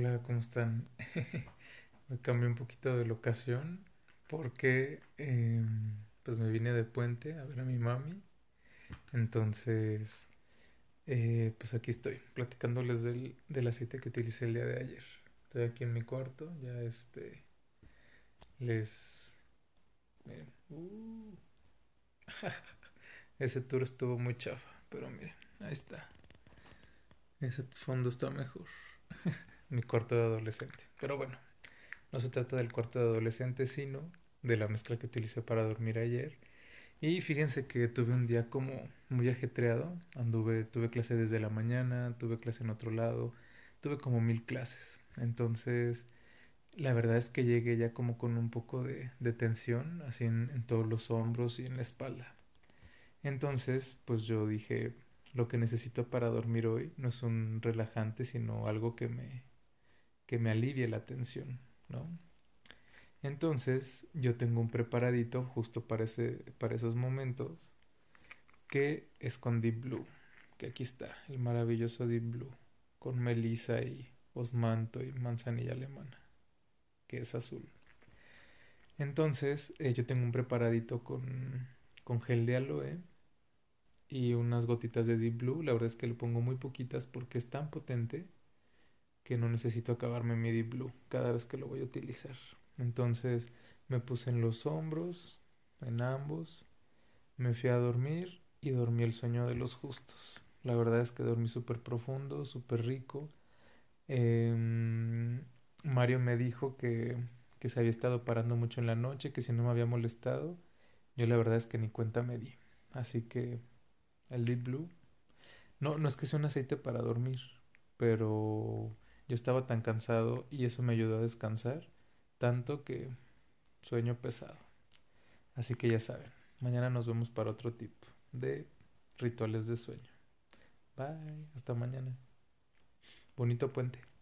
Hola, ¿cómo están? me cambié un poquito de locación porque em, pues me vine de puente a ver a mi mami. Entonces, eh, pues aquí estoy platicándoles del, la aceite que utilicé el día de ayer. Estoy aquí en mi cuarto, ya este les miren. Uh, ese tour estuvo muy chafa, pero miren, ahí está. Ese fondo está mejor. mi cuarto de adolescente. Pero bueno, no se trata del cuarto de adolescente, sino de la mezcla que utilicé para dormir ayer. Y fíjense que tuve un día como muy ajetreado. Anduve, tuve clase desde la mañana, tuve clase en otro lado, tuve como mil clases. Entonces, la verdad es que llegué ya como con un poco de, de tensión, así en todos los hombros y en la espalda. Entonces, pues yo dije, lo que necesito para dormir hoy no es un relajante, sino algo que me que me alivie la tensión, ¿no? Entonces, yo tengo un preparadito justo para, para esos momentos que es con Deep Blue, que aquí está, el maravilloso Deep Blue, con Melissa y Osmanto y manzanilla alemana, que es azul. Entonces, eh, yo tengo un preparadito con, con gel de aloe y unas gotitas de Deep Blue. La verdad es que le pongo muy poquitas porque es tan potente que no necesito acabarme mi Deep Blue cada vez que lo voy a utilizar. Entonces me puse en los hombros, en ambos, me fui a dormir y dormí el sueño de los justos. La verdad es que dormí súper profundo, súper rico. Em, Mario me dijo que, que se había estado parando mucho en la noche, que si no me había molestado, yo la verdad es que ni cuenta me di. Así que el Deep Blue, no, no es que sea un aceite para dormir, pero yo estaba tan cansado y eso me ayudó a descansar, tanto que sueño pesado. Así que ya saben, mañana nos vemos para otro tipo de rituales de sueño. Bye, hasta mañana. Bonito puente.